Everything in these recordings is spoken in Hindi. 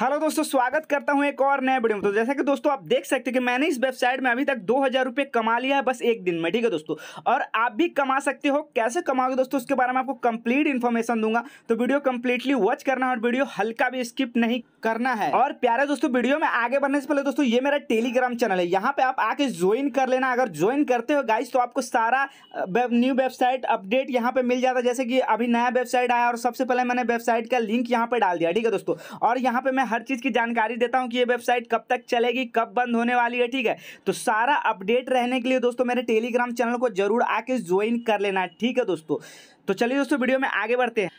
हेलो दोस्तों स्वागत करता हूं एक और नए वीडियो में तो जैसा कि दोस्तों आप देख सकते हो कि मैंने इस वेबसाइट में अभी तक दो हज़ार रुपये कमा लिया है बस एक दिन में ठीक है दोस्तों और आप भी कमा सकते हो कैसे कमाओगे दोस्तों उसके बारे में आपको कंप्लीट इन्फॉर्मेशन दूंगा तो वीडियो कंप्लीटली वॉच करना और वीडियो हल्का भी स्किप नहीं करना है और प्यारे दोस्तों वीडियो में आगे बढ़ने से पहले दोस्तों ये मेरा टेलीग्राम चैनल है यहाँ पे आप आके ज्वाइन कर लेना अगर ज्वाइन करते हो गाइज तो आपको सारा न्यू वेबसाइट अपडेट यहाँ पे मिल जाता है जैसे कि अभी नया वेबसाइट आया और सबसे पहले मैंने वेबसाइट का लिंक यहाँ पर डाल दिया ठीक है दोस्तों और यहाँ पे मैं मैं हर चीज़ की जानकारी देता हूँ कि ये वेबसाइट कब तक चलेगी कब बंद होने वाली है ठीक है तो सारा अपडेट रहने के लिए दोस्तों मेरे टेलीग्राम चैनल को जरूर आके ज्वाइन कर लेना ठीक है दोस्तों तो चलिए दोस्तों वीडियो में आगे बढ़ते हैं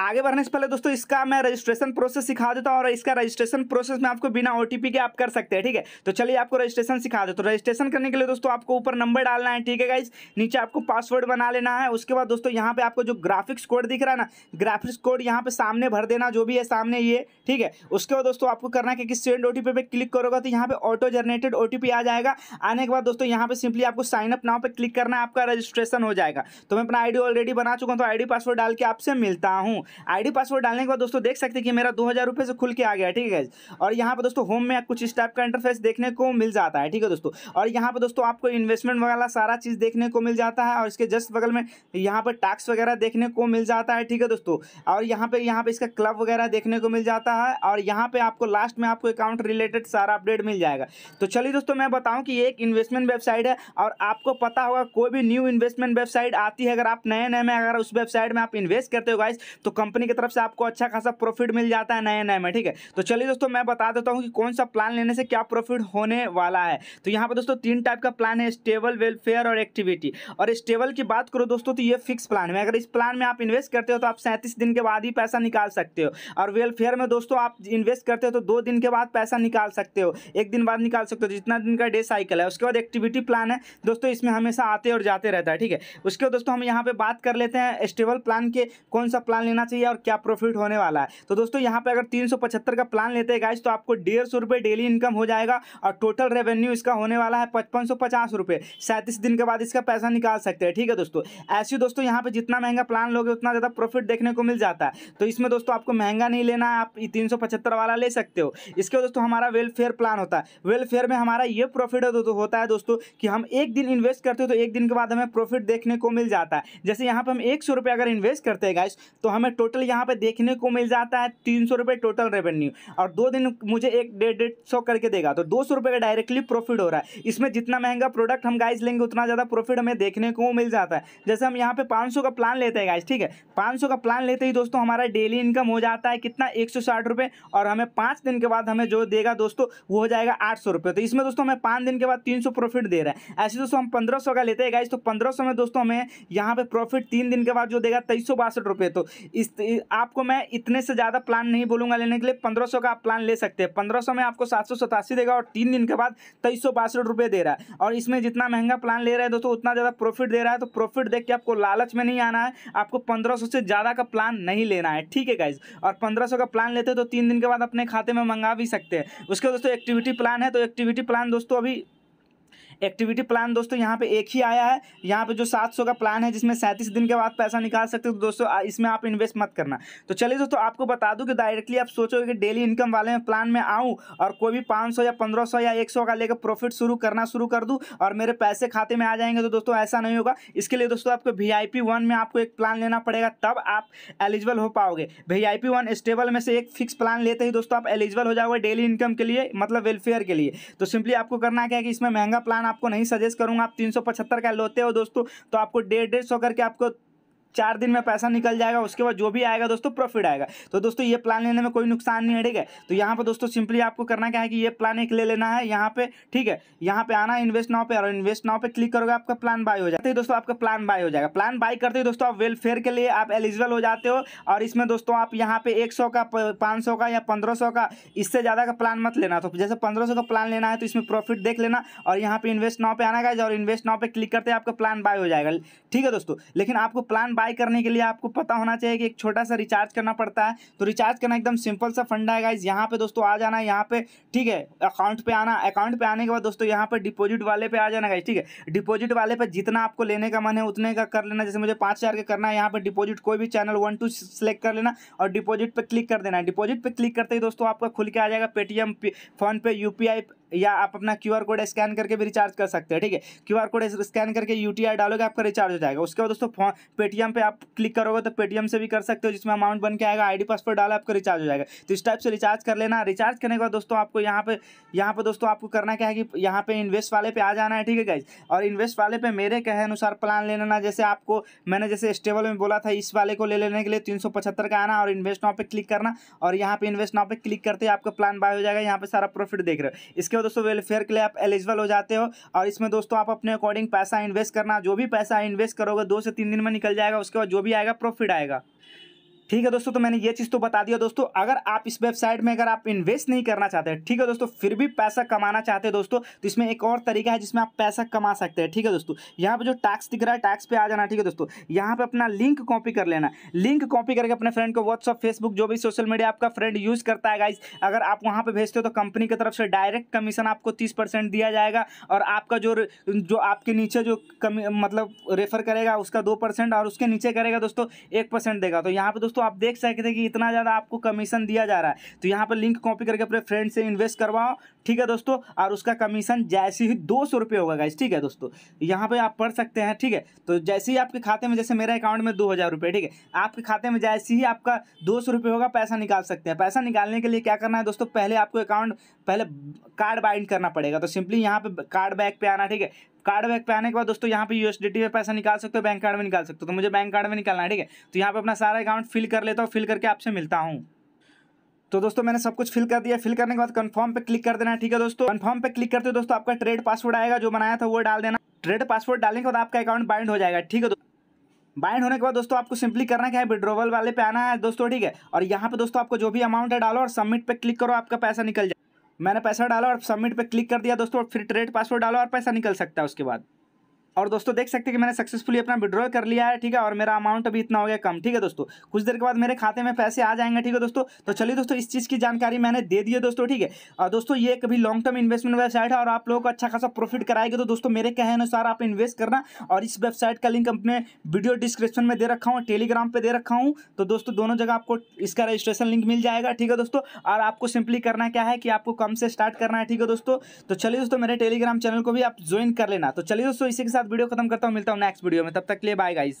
आगे बढ़ने से पहले दोस्तों इसका मैं रजिस्ट्रेशन प्रोसेस सिखा देता हूँ और इसका रजिस्ट्रेशन प्रोसेस में आपको बिना ओ के आप कर सकते हैं ठीक है तो चलिए आपको रजिस्ट्रेशन सिखा दे तो रजिस्ट्रेशन करने के लिए दोस्तों आपको ऊपर नंबर डालना है ठीक है गाइज नीचे आपको पासवर्ड बना लेना है उसके बाद दोस्तों यहाँ पे आपको जो ग्राफिक्स कोड दिख रहा है ना ग्राफिक्स कोड यहाँ पे सामने भर देना जो भी है सामने ये ठीक है उसके बाद दोस्तों आपको करना है कि सेंड ओ पे क्लिक करोगे तो यहाँ पे ऑटो जनरेटेड ओ आ जाएगा आने के बाद दोस्तों यहाँ पे सिंपली आपको साइन अप नाव पर क्लिक करना है आपका रजिस्ट्रेशन हो जाएगा तो मैं अपना आई ऑलरेडी बना चुका हूँ तो आई पासवर्ड डाल के आपसे मिलता हूँ आईडी पासवर्ड डालने के बाद दोस्तों देख सकते हैं कि मेरा दो हज़ार रुपये से खुल के आ गया ठीक है और यहाँ पर दोस्तों होम में कुछ इस टाइप का इंटरफेस देखने को मिल जाता है ठीक है दोस्तों और यहाँ पर दोस्तों आपको इन्वेस्टमेंट वगैरह सारा चीज़ देखने को मिल जाता है और इसके जस्ट बगल में यहाँ पर टैक्स वगैरह देखने को मिल जाता है ठीक है दोस्तों और यहाँ पर यहाँ पर इसका क्लब वगैरह देखने को मिल जाता है और यहाँ पर आपको लास्ट में आपको अकाउंट रिलेटेड सारा अपडेट मिल जाएगा तो चलिए दोस्तों मैं बताऊँ कि एक इन्वेस्टमेंट वेबसाइट है और आपको पता होगा कोई भी न्यू इन्वेस्टमेंट वेबसाइट आती है अगर आप नए नए में अगर उस वेबसाइट में आप इन्वेस्ट करते हो गाइस तो तो कंपनी की तरफ से आपको अच्छा खासा प्रॉफिट मिल जाता है नए नए में ठीक है तो चलिए दोस्तों मैं बता देता हूँ कि कौन सा प्लान लेने से क्या प्रॉफिट होने वाला है तो यहाँ पर दोस्तों तीन टाइप का प्लान है स्टेबल वेलफेयर और एक्टिविटी और स्टेबल की बात करो दोस्तों तो ये फिक्स प्लान है अगर इस प्लान में आप इन्वेस्ट करते हो तो आप सैंतीस दिन के बाद ही पैसा निकाल सकते हो और वेलफेयर में दोस्तों आप इन्वेस्ट करते हो तो दो दिन के बाद पैसा निकाल सकते हो एक दिन बाद निकाल सकते हो जितना दिन का डे साइकिल है उसके बाद एक्टिविटी प्लान है दोस्तों इसमें हमेशा आते और जाते रहता है ठीक है उसके बाद दोस्तों हम यहाँ पे बात कर लेते हैं स्टेबल प्लान के कौन सा प्लान लेना करना चाहिए और क्या प्रॉफिट होने वाला है तो दोस्तों यहाँ पर अगर तीन का प्लान लेते हैं गाइज तो आपको डेढ़ सौ डेली इनकम हो जाएगा और टोटल रेवेन्यू इसका होने वाला है पचपन सौ पचास रुपये सैंतीस दिन के बाद इसका पैसा निकाल सकते हैं ठीक है दोस्तों ऐसे दोस्तों यहाँ पे जितना महंगा प्लान लोगे उतना ज़्यादा प्रॉफिट देखने को मिल जाता है तो इसमें दोस्तों आपको महंगा नहीं लेना है आप तीन वाला ले सकते हो इसके दोस्तों हमारा वेलफेयर प्लान होता है वेलफेयर में हमारा ये प्रॉफिट तो होता है दोस्तों कि हम एक दिन इन्वेस्ट करते हो तो एक दिन के बाद हमें प्रॉफिट देखने को मिल जाता है जैसे यहाँ पर हम एक सौ अगर इन्वेस्ट करते हैं गाइस तो हमें में टोटल यहाँ पे देखने को मिल जाता है तीन सौ रुपये टोटल रेवेन्यू और दो दिन मुझे एक डेढ़ डेढ़ सौ करके देगा तो दो सौ रुपये का डायरेक्टली प्रॉफिट हो रहा है इसमें जितना महंगा प्रोडक्ट हम गाइस लेंगे उतना ज़्यादा प्रॉफिट हमें देखने को मिल जाता है जैसे हम यहाँ पे पाँच का प्लान लेते हैं गाइज ठीक है पाँच का प्लान लेते ही दोस्तों हमारा डेली इनकम हो जाता है कितना एक और हमें पाँच दिन के बाद हमें जो देगा दोस्तों वो हो जाएगा आठ तो इसमें दोस्तों हमें पाँच दिन के बाद तीन प्रॉफिट दे रहा है ऐसे दोस्तों हम पंद्रह का लेते हैं गाइज तो पंद्रह में दोस्तों हमें यहाँ पर प्रॉफिट तीन दिन के बाद जो देगा तेईस तो इस आपको मैं इतने से ज़्यादा प्लान नहीं बोलूँगा लेने के लिए पंद्रह का आप प्लान ले सकते हैं पंद्रह में आपको सात देगा और तीन दिन के बाद तेईस रुपये दे रहा है और इसमें जितना महंगा प्लान ले रहे हैं दोस्तों उतना ज़्यादा प्रॉफिट दे रहा है तो प्रॉफिट देख के आपको लालच में नहीं आना है आपको पंद्रह से ज़्यादा का प्लान नहीं लेना है ठीक है गाइज और पंद्रह का प्लान लेते हैं तो तीन दिन के बाद अपने खाते में मंगा भी सकते हैं उसके दोस्तों एक्टिविटी प्लान है तो एक्टिविटी प्लान दोस्तों अभी एक्टिविटी प्लान दोस्तों यहाँ पे एक ही आया है यहाँ पे जो सात सौ का प्लान है जिसमें सैंतीस दिन के बाद पैसा निकाल सकते हो तो दोस्तों इसमें आप इन्वेस्ट मत करना तो चलिए दोस्तों आपको बता दूँ कि डायरेक्टली आप सोचोगे कि डेली इनकम वाले में प्लान में आऊँ और कोई भी पाँच या पंद्रह या एक का लेकर प्रॉफिट शुरू करना शुरू कर दूँ और मेरे पैसे खाते में आ जाएंगे तो दोस्तों ऐसा नहीं होगा इसके लिए दोस्तों आपको वी आई में आपको एक प्लान लेना पड़ेगा तब आप एलिजिबल हो पाओगे वी आई स्टेबल में से एक फिक्स प्लान लेते ही दोस्तों आप एलिजिबल हो जाओगे डेली इनकम के लिए मतलब वेलफेयर के लिए तो सिंपली आपको करना क्या है कि इसमें महंगा प्लान आपको नहीं सजेस्ट करूंगा आप तीन का लोते हो दोस्तों तो आपको डेढ़ डेढ़ करके आपको चार दिन में पैसा निकल जाएगा उसके बाद जो भी आएगा दोस्तों प्रॉफिट आएगा तो दोस्तों ये प्लान लेने में कोई नुकसान नहीं है ठीक है तो यहाँ पर दोस्तों सिंपली आपको करना क्या है कि ये प्लान एक ले लेना है यहाँ पे ठीक है यहाँ पे आना इन्वेस्ट नाव पे और इन्वेस्ट नाव पे क्लिक करोगे आपका प्लान बाय हो जाता है दोस्तों आपका प्लान बाय हो जाएगा प्लान बाय करते ही दोस्तों आप वेलफेयर के लिए आप एलिजिबल हो जाते हो और इसमें दोस्तों आप यहाँ पे एक का पाँच का या पंद्रह का इससे ज़्यादा का प्लान मत लेना तो जैसे पंद्रह का प्लान लेना है तो इसमें प्रॉफिट देख लेना और यहाँ पे इन्वेस्ट नाव पे आना गाइज और इन्वेस्ट नाव पर क्लिक करते आपका प्लान बाय हो जाएगा ठीक है दोस्तों लेकिन आपको प्लान बाय करने के लिए आपको पता होना चाहिए कि एक छोटा सा रिचार्ज करना पड़ता है तो रिचार्ज करना एकदम सिंपल सा फंडा है गाइज यहाँ पे दोस्तों आ जाना है यहाँ पे ठीक है अकाउंट पे आना अकाउंट पे आने के बाद दोस्तों यहाँ पे डिपोजिट वाले पे आ जाना गाइज ठीक है डिपोजिट वाले पे जितना आपको लेने का मन है उतने का कर लेना जैसे मुझे पाँच हज़ार का करना है यहाँ पर डिपोजिट कोई भी चैनल वन टू सेलेक्ट कर लेना और डिपॉजिट पर क्लिक कर देना है पर क्लिक करते ही दोस्तों आपका खुल के आ जाएगा पेटीएम फोनपे यू या आप अपना क्यू कोड स्कैन करके भी रिचार्ज कर सकते हैं ठीक है क्यू कोड स्कैन करके यू डालोगे आपका रिचार्ज हो जाएगा उसके बाद दोस्तों पेटीएम पे आप क्लिक करोगे तो पेटीएम से भी कर सकते हो जिसमें अमाउंट बन के आएगा डी पासवर्ड डाला आपका रिचार्ज हो जाएगा तो इस टाइप से रिचार्ज कर लेना रिचार्ज करने के बाद दोस्तों आपको यहाँ पे यहाँ पे दोस्तों आपको करना क्या है कि यहाँ पे इन्वेस्ट वाले पे आ जाना है ठीक है गाइज और इन्वेस्ट वाले पे मेरे कहे अनुसार प्लान ले लेना जैसे आपको मैंने जैसे स्टेबल में बोला था इस वाले को ले लेने के लिए तीन का आना और इन्वेस्ट नाव पे क्लिक करना और यहाँ पे इन्वेस्ट नाव पे क्लिक करते ही आपका प्लान बाय हो जाएगा यहाँ पे सारा प्रॉफिट देख रहे हो इसके हो दोस्तों वेलफेयर के लिए आप एलिजिबल हो जाते हो और इसमें दोस्तों आप अपने अकॉर्डिंग पैसा इन्वेस्ट करना जो भी पैसा इन्वेस्ट करोगे दो से तीन दिन में निकल जाएगा उसके बाद जो भी आएगा प्रॉफिट आएगा ठीक है दोस्तों तो मैंने ये चीज़ तो बता दिया दोस्तों अगर आप इस वेबसाइट में अगर आप इन्वेस्ट नहीं करना चाहते ठीक है दोस्तों फिर भी पैसा कमाना चाहते हैं दोस्तों तो इसमें एक और तरीका है जिसमें आप पैसा कमा सकते हैं ठीक है दोस्तों यहाँ पर जो टैक्स दिख रहा है टैक्स पे आ जाना ठीक है दोस्तों यहाँ पर अपना लिंक कॉपी कर लेना लिंक कॉपी करके अपने फ्रेंड को व्हाट्सअप फेसबुक जो भी सोशल मीडिया आपका फ्रेंड यूज़ करता है गाइज अगर आप वहाँ पर भेजते हो तो कंपनी की तरफ से डायरेक्ट कमीशन आपको तीस दिया जाएगा और आपका जो जो आपके नीचे जो कमी मतलब रेफर करेगा उसका दो और उसके नीचे करेगा दोस्तों एक देगा तो यहाँ पर दोस्तों दोस्तों आप देख सकते हैं कि इतना ज़्यादा आपको कमीशन दिया जा रहा है तो यहाँ पर लिंक कॉपी करके अपने फ्रेंड से इन्वेस्ट करवाओ ठीक है दोस्तों और उसका कमीशन जैसे ही दो सौ रुपये होगा गाइस ठीक है दोस्तों यहाँ पे आप पढ़ सकते हैं ठीक है तो जैसे ही आपके खाते में जैसे मेरे अकाउंट में दो हज़ार रुपये ठीक है आपके खाते में जैसे ही आपका दो सौ रुपये होगा पैसा निकाल सकते हैं पैसा निकालने के लिए क्या करना है दोस्तों पहले आपको अकाउंट पहले कार्ड बाइंड करना पड़ेगा तो सिंपली यहाँ पर कार्ड बैक पे आना ठीक है कार्ड बैक पे आने के बाद दोस्तों यहाँ पे यूएसडीटी पे पैसा निकाल सकते हो बैंक कार्ड में निकाल सकते हो तो मुझे बैंक कार्ड में निकालना है ठीक है तो यहाँ पे अपना सारा अकाउंट फिल कर लेता हूँ फिल करके आपसे मिलता हूँ तो दोस्तों मैंने सब कुछ फिल कर दिया फिल करने के बाद कन्फर्म पे क्लिक कर देना ठीक है दोस्तों कन्फर्म पे क्लिक करते हो दोस्तों आपका ट्रेड पासवर्ड आएगा जो बनाया था वो डाल देना ट्रेड पासवर्ड डालने के बाद आपका अकाउंट बाइंड हो जाएगा ठीक है बाइंड होने के बाद दोस्तों आपको सिंपली करना क्या है विड्रोवल वाले पे आना है दोस्तों ठीक है और यहाँ पे दोस्तों आपको जो भी अमाउंट है डालो और सबमिट पे क्लिक करो आपका पैसा निकल जाए मैंने पैसा डाला और सबमिट पे क्लिक कर दिया दोस्तों और फिर ट्रेड पासवर्ड डाला और पैसा निकल सकता है उसके बाद और दोस्तों देख सकते हैं कि मैंने सक्सेसफुली अपना विड्रॉ कर लिया है ठीक है और मेरा अमाउंट अभी इतना हो गया कम ठीक है दोस्तों कुछ देर के बाद मेरे खाते में पैसे आ जाएंगे ठीक है दोस्तों तो चलिए दोस्तों इस चीज़ की जानकारी मैंने दे दी है दोस्तों ठीक है और दोस्तों ये कभी लॉन्ग टर्म इन्वेस्टमेंट वेबसाइट है और आप लोगों को अच्छा खासा प्रॉफिट कराएगी तो दोस्तों मेरे कहे अनुसार आप इन्वेस्ट करना और इस वेबसाइट का लिंक अपने वीडियो डिस्क्रिप्शन में दे रखा हूँ टेलीग्राम पर दे रखा हूँ तो दोस्तों दोनों जगह आपको इसका रजिस्ट्रेशन लिंक मिल जाएगा ठीक है दोस्तों और आपको सिंपली करना क्या है कि आपको कम से स्टार्ट करना है ठीक है दोस्तों तो चलिए दोस्तों मेरे टेलीग्राम चैनल को भी आप ज्वाइन कर लेना तो चलिए दोस्तों इसी के साथ वीडियो खत्म करता हूँ मिलता हूँ नेक्स्ट वीडियो में तब तक ले लिए बाय गाइस